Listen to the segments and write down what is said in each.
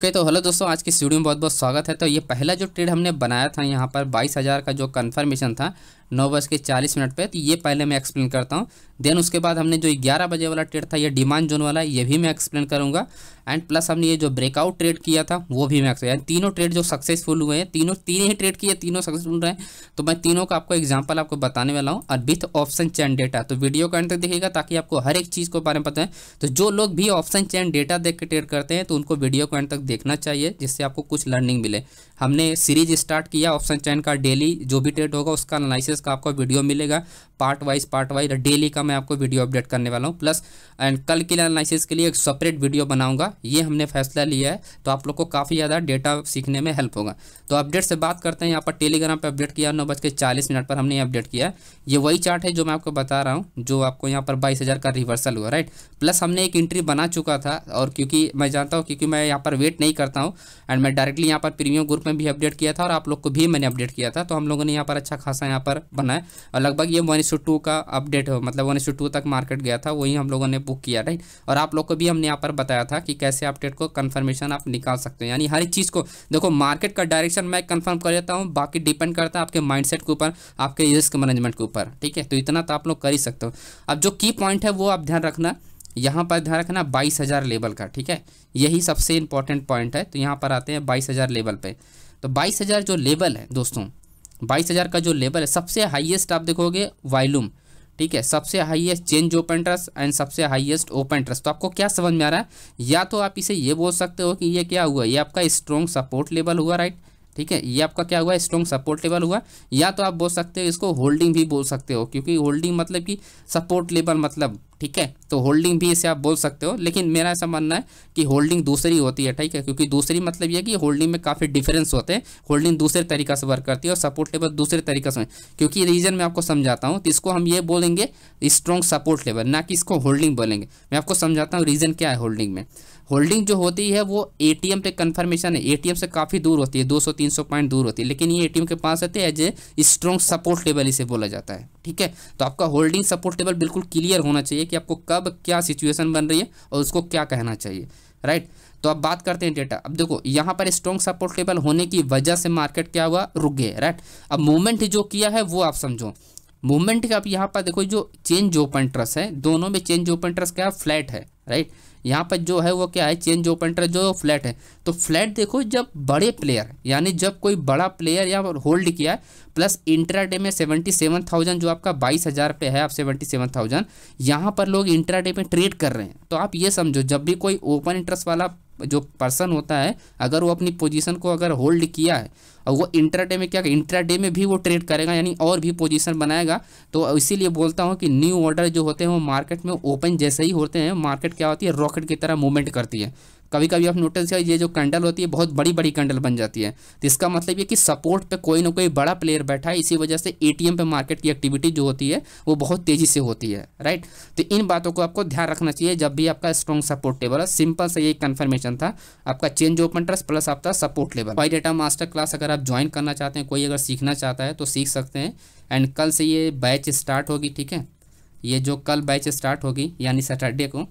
okay okay, तो hello दोस्तों आज की स्टूडियो में बहुत बहुत स्वागत है तो ये पहला जो ट्रेड हमने बनाया था यहाँ पर बाईस हज़ार का जो कन्फर्मेशन था नौ बज के चालीस मिनट पर तो ये पहले मैं एक्सप्लेन करता हूँ देन उसके बाद हमने जो ग्यारह बजे वाला ट्रेड था ये डिमांड जोन वाला ये भी मैं एक्सप्लेन करूँगा एंड प्लस हमने ये जो ब्रेकआउट ट्रेड किया था वो भी मैं एक्सप्लेन तीनों ट्रेड जो सक्सेसफुल हुए हैं तीनों तीन ही ट्रेड किए तीनों सक्सेसफुल रहे तो मैं तीनों का आपको एग्जाम्पल आपको बताने वाला हूँ और विथ ऑप्शन चैन डेटा तो वीडियो का अंत तक देखिएगा ताकि आपको हर एक चीज़ के बारे में पता है तो जो लोग भी ऑप्शन चैन डेटा देख के ट्रेड करते हैं तो उनको वीडियो को एंड तक देखना चाहिए जिससे आपको कुछ लर्निंग मिले हमने सीरीज स्टार्ट किया ऑप्शन चैन का डेली जो भी ट्रेड होगा उसका एनालिसिस क्लासेस का आपको वीडियो मिलेगा part wise part wise daily का मैं आपको वीडियो अपडेट करने वाला हूँ प्लस एंड कल के एनालिसिस के लिए एक सेपरेट वीडियो बनाऊंगा ये हमने फैसला लिया है तो आप लोग को काफ़ी ज़्यादा डेटा सीखने में हेल्प होगा तो अपडेट से बात करते हैं यहाँ पर टेलीग्राम पर अपडेट किया नौ बज के चालीस मिनट पर हमने अपडेट किया ये वही चार्ट है जो मैं आपको बता रहा हूँ जो आपको यहाँ पर बाईस हज़ार का रिवर्सल हुआ राइट प्लस हमने एक एंट्री बना चुका था और क्योंकि मैं जानता हूँ क्योंकि मैं यहाँ पर वेट नहीं करता हूँ एंड मैं डायरेक्टली यहाँ पर प्रीमियम ग्रुप में भी अपडेट किया था और आप लोग को भी मैंने अपडेट किया था तो हम लोगों ने यहाँ पर अच्छा खासा यहाँ पर बना है और लगभग ये वन टू का अपडेट हो मतलब वन टू तक मार्केट गया था वही हम लोगों ने बुक किया राइट और आप लोग को भी हमने यहाँ पर बताया था कि कैसे अपडेट को कन्फर्मेशन आप निकाल सकते हैं यानी हर एक चीज़ को देखो मार्केट का डायरेक्शन मैं कन्फर्म कर देता हूँ बाकी डिपेंड करता है आपके माइंड के ऊपर आपके रिस्क मैनेजमेंट के ऊपर ठीक है तो इतना तो आप लोग कर ही सकते हो अब जो की पॉइंट है वो आप ध्यान रखना यहाँ पर ध्यान रखना बाईस हज़ार लेवल का ठीक है यही सबसे इंपॉर्टेंट पॉइंट है तो यहाँ पर आते हैं बाईस हज़ार लेवल पे तो बाईस हज़ार जो लेवल है दोस्तों बाईस हज़ार का जो लेवल है सबसे हाईएस्ट आप देखोगे वॉल्यूम ठीक है सबसे highest change open interest and सबसे हाईएस्ट ओपन ट्रस्ट तो आपको क्या समझ में आ रहा है या तो आप इसे ये बोल सकते हो कि ये क्या हुआ ये आपका स्ट्रॉन्ग सपोर्ट लेवल हुआ राइट ठीक है ये आपका क्या हुआ स्ट्रॉन्ग सपोर्ट लेवल हुआ या तो आप बोल सकते हो इसको होल्डिंग भी बोल सकते हो क्योंकि होल्डिंग मतलब कि सपोर्ट लेवल मतलब ठीक है तो होल्डिंग भी इसे आप बोल सकते हो लेकिन मेरा ऐसा मानना है कि होल्डिंग दूसरी होती है ठीक है क्योंकि दूसरी मतलब यह कि होल्डिंग में काफ़ी डिफरेंस होते हैं होल्डिंग दूसरे तरीका से वर्क करती है और सपोर्ट लेवल दूसरे तरीका से क्योंकि रीजन मैं आपको समझाता हूँ तो इसको हम ये बोलेंगे स्ट्रॉन्ग सपोर्ट लेवल ना कि इसको होल्डिंग बोलेंगे मैं आपको समझाता हूँ रीजन क्या है होल्डिंग में होल्डिंग जो होती है वो ए टी एम पे कन्फर्मेशन है ए टी एम से काफ़ी दूर होती है दो सौ तीन सौ पॉइंट दूर होती है लेकिन ये ए टी एम के पास रहते हैं as a strong support level इसे बोला जाता है ठीक है तो आपका होल्डिंग सपोर्ट बिल्कुल क्लियर होना चाहिए कि आपको कब क्या सिचुएशन बन रही है और उसको क्या कहना चाहिए राइट तो अब बात करते हैं डेटा अब देखो यहाँ पर स्ट्रॉन्ग सपोर्ट होने की वजह से मार्केट क्या हुआ रुक गए राइट अब मूवमेंट जो किया है वो आप समझो मूवमेंट का आप यहाँ पर देखो जो चेंज ओपन ट्रस्ट है दोनों में चेंज ओपन ट्रस्ट क्या फ्लैट है राइट यहाँ पर जो है वो क्या है चेंज ओपन इंटरेस्ट जो फ्लैट है तो फ्लैट देखो जब बड़े प्लेयर यानी जब कोई बड़ा प्लेयर या होल्ड किया है प्लस इंट्राडे में सेवेंटी सेवन थाउजेंड जो आपका बाईस हज़ार पे है आप सेवेंटी सेवन थाउजेंड यहाँ पर लोग इंट्राडे में ट्रेड कर रहे हैं तो आप ये समझो जब भी कोई ओपन इंटरेस्ट वाला जो पर्सन होता है अगर वो अपनी पोजीशन को अगर होल्ड किया है और वो इंट्राडे में क्या इंट्राडे में भी वो ट्रेड करेगा यानी और भी पोजीशन बनाएगा तो इसीलिए बोलता हूँ कि न्यू ऑर्डर जो होते हैं वो मार्केट में ओपन जैसे ही होते हैं मार्केट क्या होती है रॉकेट की तरह मूवमेंट करती है कभी कभी आप नोटिस किया ये जो कैंडल होती है बहुत बड़ी बड़ी कैंडल बन जाती है तो इसका मतलब ये कि सपोर्ट पे कोई ना कोई बड़ा प्लेयर बैठा है इसी वजह से ए पे मार्केट की एक्टिविटी जो होती है वो बहुत तेज़ी से होती है राइट तो इन बातों को आपको ध्यान रखना चाहिए जब भी आपका स्ट्रॉन्ग सपोर्ट टेबल है सिंपल से ये कन्फर्मेशन था आपका चेंज ओपन ट्रस्ट प्लस आपका support level Y data master class अगर आप ज्वाइन करना चाहते हैं कोई अगर सीखना चाहता है तो सीख सकते हैं एंड कल से ये बैच स्टार्ट होगी ठीक है ये जो कल बैच स्टार्ट होगी यानी सैटरडे को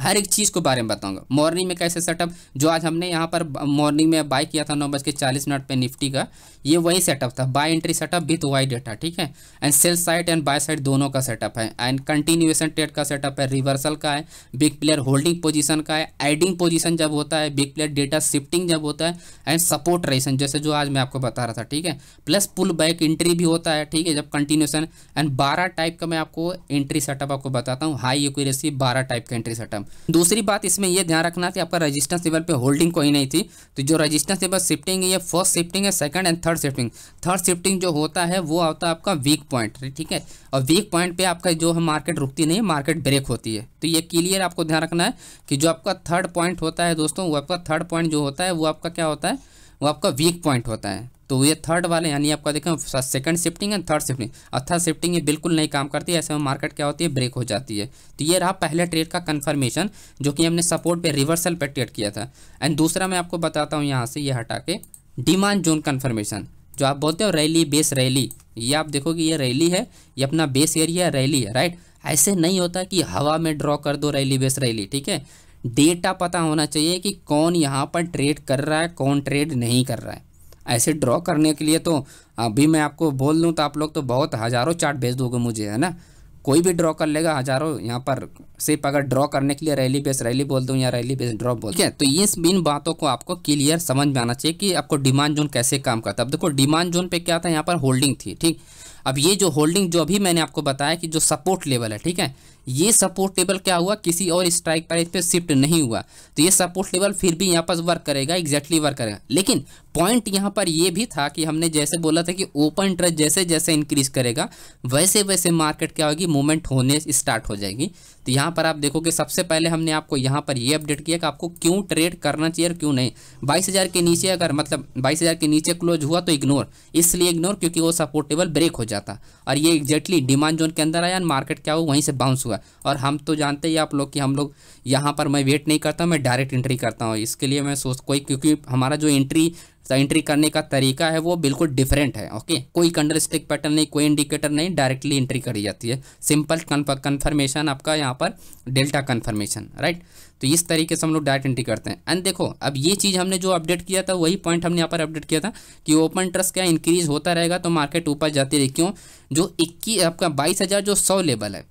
हर एक चीज़ के बारे में बताऊंगा मॉर्निंग में कैसे सेटअप जो आज हमने यहाँ पर मॉर्निंग में बाय किया था नौ बज के चालीस मिनट पर निफ्टी का ये वही सेटअप था buy entry setup with Y data ठीक है and sell side and buy side दोनों का सेटअप है एंड कंटिन्यूएशन ट्रेड का सेटअप है रिवर्सल का है बिग प्लेयर होल्डिंग पोजिशन का है एडिंग पोजिशन जब होता है बिग प्लेयर डेटा शिफ्टिंग जब होता है एंड सपोर्ट रेशन जैसे जो आज मैं आपको बता रहा था ठीक है प्लस पुल बैक एंट्री भी होता है ठीक है जब कंटिन्यूशन एंड बारह टाइप का मैं आपको एंट्री सेटअप आपको बताता हूँ हाई एक्यूरेसी बारह टाइप का एंट्री सेटअप दूसरी बात इसमें यह ध्यान रखना कि आपका रजिस्टेंस लेवल पे होल्डिंग कोई नहीं थी तो जो रजिस्टेंस लेवल शिफ्टिंग है ये फर्स्ट शिफ्टिंग है second and third shifting third shifting जो होता है वो होता है आपका वीक पॉइंट ठीक है और वीक पॉइंट पे आपका जो है मार्केट रुकती नहीं मार्केट ब्रेक होती है तो ये क्लियर आपको ध्यान रखना है कि जो आपका थर्ड पॉइंट होता है दोस्तों वो आपका थर्ड पॉइंट जो होता है वो आपका क्या होता है वो आपका वीक पॉइंट होता है तो ये थर्ड वाले यानी आपका देखें सेकंड शिफ्टिंग है थर्ड शिफ्टिंग और थर्ड शिफ्टिंग ये बिल्कुल नहीं काम करती है ऐसे में मार्केट क्या होती है ब्रेक हो जाती है तो ये रहा पहले ट्रेड का कन्फर्मेशन जो कि हमने सपोर्ट पे रिवर्सल पे ट्रेड किया था एंड दूसरा मैं आपको बताता हूँ यहाँ से ये हटा के डिमांड जोन कन्फर्मेशन जो आप बोलते हो रैली बेस रैली ये आप देखोगे ये रैली है ये अपना बेस एरिया रैली है राइट ऐसे नहीं होता कि हवा में ड्रॉ कर दो रैली बेस रैली ठीक है डेटा पता होना चाहिए कि कौन यहाँ पर ट्रेड कर रहा है कौन ट्रेड नहीं कर रहा है ऐसे ड्रॉ करने के लिए तो अभी मैं आपको बोल दूँ तो आप लोग तो बहुत हज़ारों चार्ट भेज दोगे मुझे है ना कोई भी ड्रॉ कर लेगा हज़ारों यहाँ पर सिर्फ अगर ड्रॉ करने के लिए रैली बेस रैली बोल दूँ या रैली बेस ड्रॉ बोल ठीक तो इस इन बातों को आपको क्लियर समझ में आना चाहिए कि आपको डिमांड जोन कैसे काम करता है अब देखो डिमांड जोन पे क्या था यहाँ पर होल्डिंग थी ठीक अब ये जो होल्डिंग जो अभी मैंने आपको बताया कि जो सपोर्ट लेवल है ठीक है ये सपोर्ट लेवल क्या हुआ किसी और स्ट्राइक प्राइस पे शिफ्ट नहीं हुआ तो ये सपोर्ट लेवल फिर भी यहाँ पर वर्क करेगा एग्जैक्टली वर्क करेगा लेकिन पॉइंट यहाँ पर ये भी था कि हमने जैसे बोला था कि ओपन इंटरेस्ट जैसे जैसे इंक्रीज करेगा वैसे वैसे मार्केट क्या होगी मूवमेंट होने स्टार्ट हो जाएगी तो यहाँ पर आप देखोगे सबसे पहले हमने आपको यहाँ पर ये अपडेट किया कि आपको क्यों ट्रेड करना चाहिए और क्यों नहीं बाईस हज़ार के नीचे अगर मतलब बाईस हज़ार के नीचे क्लोज हुआ तो इग्नोर इसलिए इग्नोर क्योंकि वो सपोर्टेबल ब्रेक हो जाता और ये एग्जैक्टली डिमांड जोन के अंदर आया मार्केट क्या हुआ वहीं से बाउंस हुआ होगा और हम तो जानते ही आप लोग कि हम लोग यहाँ पर मैं वेट नहीं करता मैं डायरेक्ट इंट्री करता हूँ इसके लिए मैं सोच कोई क्योंकि हमारा जो इंट्री एंट्री करने का तरीका है वो बिल्कुल डिफरेंट है ओके कोई कंडल स्टिक पैटर्न नहीं कोई इंडिकेटर नहीं डायरेक्टली एंट्री करी जाती है सिंपल कन्फर्मेशन आपका यहाँ पर डेल्टा कन्फर्मेशन राइट तो इस तरीके से हम लोग डायरेक्ट एंट्री करते हैं एंड देखो अब ये चीज़ हमने जो अपडेट किया था वही पॉइंट हमने यहाँ पर अपडेट किया था कि ओपन ट्रस्ट क्या इंक्रीज होता रहेगा तो मार्केट ऊपर जाती रही क्यों जो इक्कीस आपका बाईस जो सौ लेवल है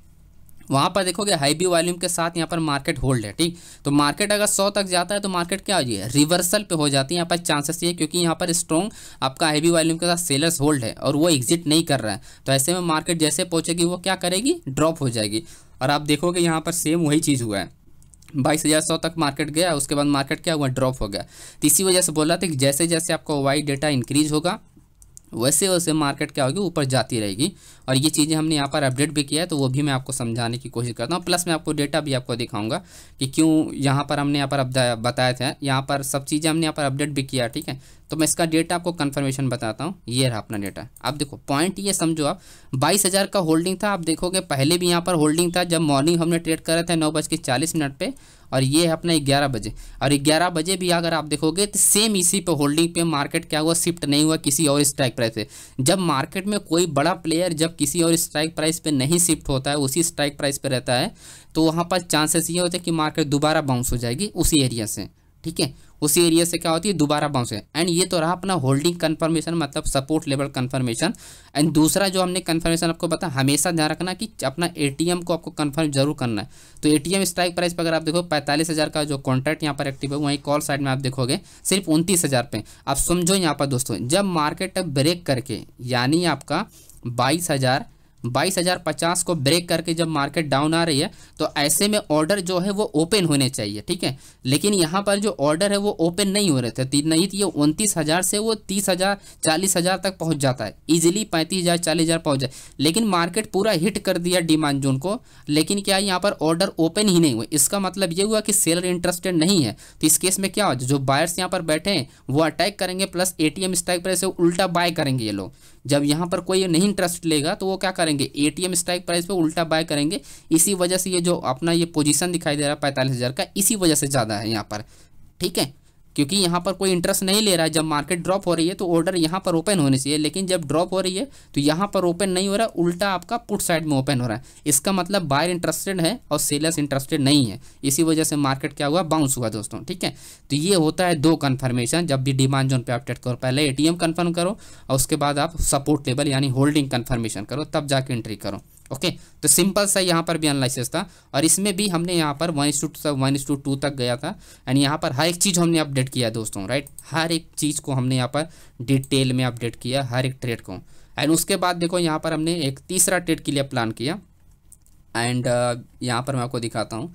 वहाँ पर देखोगे हाई बी वॉल्यूम के साथ यहाँ पर मार्केट होल्ड है ठीक तो मार्केट अगर सौ तक जाता है तो मार्केट क्या हो जाए रिवर्सल पे हो जाती है यहाँ पर चांसेस ये क्योंकि यहाँ पर स्ट्रॉन्ग आपका हाई बी वॉल्यूम के साथ सेलर्स होल्ड है और वो एग्जिट नहीं कर रहा है तो ऐसे में मार्केट जैसे पहुँचेगी वो क्या करेगी ड्रॉप हो जाएगी और आप देखोगे यहाँ पर सेम वही चीज़ हुआ है बाईस हज़ार सौ तक मार्केट गया उसके बाद मार्केट क्या हुआ ड्रॉप हो गया तो इसी वजह से बोल रहा था कि जैसे जैसे आपका वाई डेटा इंक्रीज होगा वैसे वैसे मार्केट क्या होगी ऊपर जाती रहेगी और ये चीज़ें हमने यहाँ पर अपडेट भी किया है तो वो भी मैं आपको समझाने की कोशिश करता हूँ प्लस मैं आपको डेटा भी आपको दिखाऊंगा कि क्यों यहाँ पर हमने यहाँ पर बताया था यहाँ पर सब चीज़ें हमने यहाँ पर अपडेट भी किया ठीक है तो मैं इसका डेटा आपको कन्फर्मेशन बताता हूँ ये रहा अपना डेटा अब देखो पॉइंट ये समझो आप बाईस हज़ार का होल्डिंग था आप देखोगे पहले भी यहाँ पर होल्डिंग था जब मॉर्निंग हमने ट्रेड करा था नौ बज के चालीस मिनट पर और ये है अपना ग्यारह बजे और ग्यारह बजे भी अगर आप देखोगे तो सेम इसी पे होल्डिंग पे मार्केट क्या हुआ शिफ्ट नहीं हुआ किसी और स्ट्राइक प्राइस पे जब मार्केट में कोई बड़ा प्लेयर जब किसी और स्ट्राइक प्राइस पे नहीं शिफ्ट होता है उसी स्ट्राइक प्राइस पे रहता है तो वहाँ पर चांसेस ये होते हैं कि मार्केट दोबारा बाउंस हो जाएगी उसी एरिया से ठीक है उसी एरिया से क्या होती है दोबारा बाउंस है एंड ये तो रहा अपना होल्डिंग कन्फर्मेशन मतलब सपोर्ट लेवल कन्फर्मेशन एंड दूसरा जो हमने कन्फर्मेशन आपको पता हमेशा ध्यान रखना कि अपना ए को आपको कन्फर्म जरूर करना है तो ए स्ट्राइक प्राइस पर अगर आप देखो पैंतालीस का जो कॉन्ट्रैक्ट यहाँ पर एक्टिव है वहीं कॉल साइड में आप देखोगे सिर्फ उनतीस हज़ार आप समझो यहाँ पर दोस्तों जब मार्केट ब्रेक करके यानी आपका बाईस हज़ार बाईस हज़ार पचास को ब्रेक करके जब मार्केट डाउन आ रही है तो ऐसे में ऑर्डर जो है वो ओपन होने चाहिए ठीक है लेकिन यहाँ पर जो ऑर्डर है वो ओपन नहीं हो रहे थे नहीं तो ये उनतीस हज़ार से वो तीस हज़ार चालीस हज़ार तक पहुँच जाता है इजीली पैंतीस हज़ार चालीस हज़ार पहुँच जाए लेकिन मार्केट पूरा हिट कर दिया डिमांड जोन को लेकिन क्या यहाँ पर ऑर्डर ओपन ही नहीं हुए इसका मतलब ये हुआ कि सेलर इंटरेस्टेड नहीं है तो इस केस में क्या हो जो बायर्स यहाँ पर बैठे हैं वो अटैक करेंगे प्लस ए टी स्ट्राइक पर उल्टा बाय करेंगे ये लोग जब यहाँ पर कोई नहीं इंटरेस्ट लेगा तो वो क्या करेंगे एम स्ट्राइक प्राइस पे उल्टा बाय करेंगे इसी वजह से ये जो अपना ये पोजीशन दिखाई दे रहा है पैंतालीस हज़ार का इसी वजह से ज़्यादा है यहाँ पर ठीक है क्योंकि यहाँ पर कोई इंटरेस्ट नहीं ले रहा है जब मार्केट ड्रॉप हो रही है तो ऑर्डर यहाँ पर ओपन होने चाहिए लेकिन जब ड्रॉप हो रही है तो यहाँ पर ओपन नहीं हो रहा उल्टा आपका पुट साइड में ओपन हो रहा है इसका मतलब बायर इंटरेस्टेड है और सेलर्स इंटरेस्टेड नहीं है इसी वजह से मार्केट क्या हुआ बाउंस हुआ दोस्तों ठीक है तो ये होता है दो कन्फर्मेशन जब भी डिमांड जोन पर अपडेट करो पहले ए कन्फर्म करो और उसके बाद आप सपोर्ट लेवल यानी होल्डिंग कन्फर्मेशन करो तब जाके एंट्री करो ओके तो सिंपल सा यहाँ पर भी एनालिसिस था और इसमें भी हमने यहाँ पर one two one two two तक गया था एंड यहाँ पर हर एक चीज़ हमने अपडेट किया दोस्तों राइट हर एक चीज़ को हमने यहाँ पर डिटेल में अपडेट किया हर एक ट्रेड को एंड उसके बाद देखो यहाँ पर हमने एक तीसरा ट्रेड के लिए प्लान किया एंड uh, यहाँ पर मैं आपको दिखाता हूँ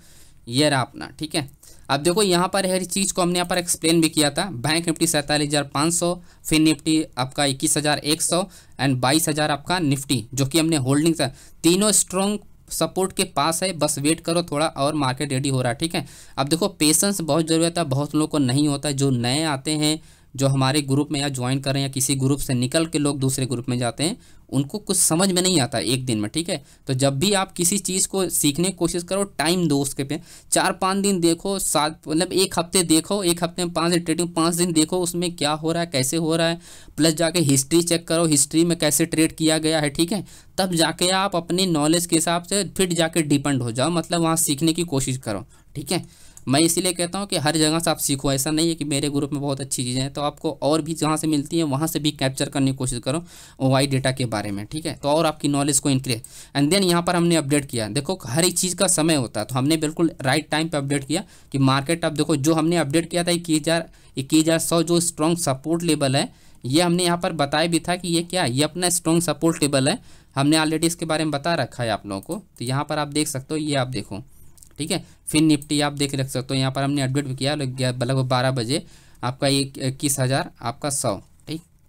ये रहा अपना ठीक है अब देखो यहाँ पर हर चीज़ को हमने यहाँ पर एक्सप्लेन भी किया था बैंक निफ्टी सैंतालीस हज़ार पाँच सौ फिर निफ्टी आपका इक्कीस हज़ार एक सौ एंड बाईस हज़ार आपका निफ्टी जो कि हमने होल्डिंग था तीनों स्ट्रॉन्ग सपोर्ट के पास है बस वेट करो थोड़ा और मार्केट रेडी हो रहा है ठीक है अब देखो पेशेंस बहुत ज़रूरत है बहुत लोगों को नहीं होता जो नए आते हैं जो हमारे ग्रुप में या ज्वाइन कर रहे हैं या किसी ग्रुप से निकल के लोग दूसरे ग्रुप में जाते हैं उनको कुछ समझ में नहीं आता एक दिन में ठीक है तो जब भी आप किसी चीज़ को सीखने की कोशिश करो टाइम दो उसके पे चार पाँच दिन देखो सात मतलब एक हफ्ते देखो एक हफ्ते में पाँच ट्रेडिंग पाँच दिन देखो उसमें क्या हो रहा है कैसे हो रहा है प्लस जाके हिस्ट्री चेक करो हिस्ट्री में कैसे ट्रेड किया गया है ठीक है तब जाके आप अपने नॉलेज के हिसाब से फिर जाके डिपेंड हो जाओ मतलब वहाँ सीखने की कोशिश करो ठीक है मैं इसीलिए कहता हूँ कि हर जगह से आप सीखो ऐसा नहीं है कि मेरे ग्रुप में बहुत अच्छी चीज़ें हैं तो आपको और भी जहाँ से मिलती हैं वहाँ से भी कैप्चर करने की कोशिश करो ओ डेटा के बारे में ठीक है तो और आपकी नॉलेज को इंक्रीज एंड देन यहाँ पर हमने अपडेट किया देखो हर एक चीज़ का समय होता है तो हमने बिल्कुल राइट टाइम पर अपडेट किया कि मार्केट अब देखो जो हमने अपडेट किया था इक्कीस हज़ार इक्कीस हज़ार सौ जो स्ट्रॉन्ग सपोर्ट लेवल है ये हमने यहाँ पर बताया भी था कि ये क्या ये अपना स्ट्रॉन्ग सपोर्ट लेवल है हमने ऑलरेडी इसके बारे में बता रखा है आप लोगों को तो यहाँ पर आप देख सकते हो ये आप देखो ठीक है फिर निफ्टी आप देख रख सकते हो यहाँ पर हमने अपडेट भी किया लगभग बारह बजे आपका एक इक्कीस हज़ार आपका सौ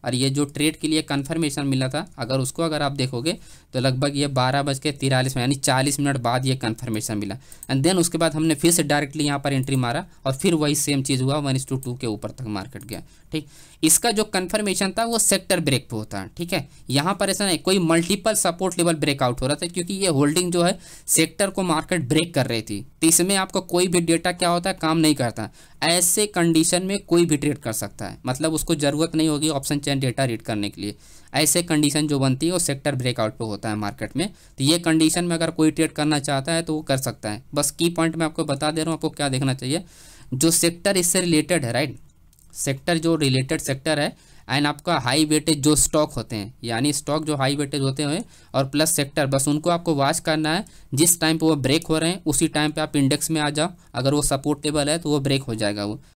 और ये जो ट्रेड के लिए कन्फर्मेशन मिला था अगर उसको अगर आप देखोगे तो लगभग ये बारह बज के तिरालीस यानी चालीस मिनट बाद ये कन्फर्मेशन मिला एंड देन उसके बाद हमने फिर से डायरेक्टली यहाँ पर एंट्री मारा और फिर वही सेम चीज़ हुआ वन टू टू के ऊपर तक मार्केट गया ठीक इसका जो कन्फर्मेशन था वो सेक्टर ब्रेक पर होता है ठीक है यहाँ पर ऐसा नहीं कोई मल्टीपल सपोर्ट लेवल ब्रेकआउट हो रहा था क्योंकि ये होल्डिंग जो है सेक्टर को मार्केट ब्रेक कर रही थी तो इसमें आपको कोई भी डेटा क्या होता है काम नहीं करता ऐसे कंडीशन में कोई भी ट्रेड कर सकता है मतलब उसको ज़रूरत नहीं होगी ऑप्शन हैं डेटा रीड करने के लिए ऐसे कंडीशन जो बनती है वो सेक्टर ब्रेकआउट पे होता है मार्केट में तो ये कंडीशन में अगर कोई ट्रेड करना चाहता है तो वो कर सकता है बस की पॉइंट मैं आपको बता दे रहा हूँ आपको क्या देखना चाहिए जो सेक्टर इससे रिलेटेड है राइट सेक्टर जो रिलेटेड सेक्टर है एंड आपका हाई वेटेज जो स्टॉक होते हैं यानी स्टॉक जो हाई वेटेज होते हैं और प्लस सेक्टर बस उनको आपको वॉच करना है जिस टाइम पे वो ब्रेक हो रहे हैं उसी टाइम पे आप इंडेक्स में आ जाओ अगर वो सपोर्टेबल है तो वो ब्रेक हो जाएगा वो